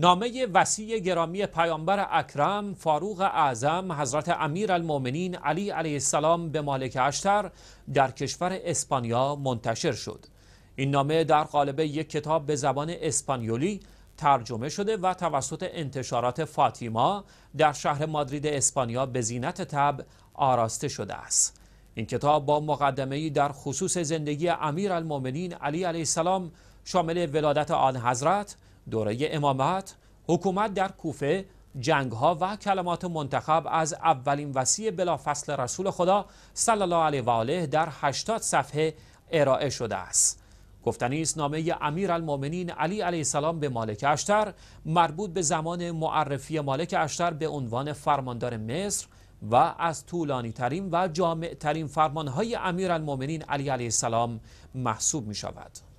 نامه وسیع گرامی پیامبر اکرم فاروق اعظم حضرت امیر المومنین علی علیه السلام به مالک اشتر در کشور اسپانیا منتشر شد این نامه در قالب یک کتاب به زبان اسپانیولی ترجمه شده و توسط انتشارات فاطیما در شهر مادرید اسپانیا به زینت تب آراسته شده است این کتاب با مقدمه‌ای در خصوص زندگی امیر المومنین علی علیه السلام شامل ولادت آن حضرت دوره امامت حکومت در کوفه جنگها و کلمات منتخب از اولین وسیع بلافصل رسول خدا صلی الله علیه و آله در 80 صفحه ارائه شده است گفتنی است نامه امیر المومنین علی علیه السلام به مالک اشتر مربوط به زمان معرفی مالک اشتر به عنوان فرماندار مصر و از طولانی ترین و جامع ترین فرمانهای امیر المومنین علی علیه السلام محسوب می شود.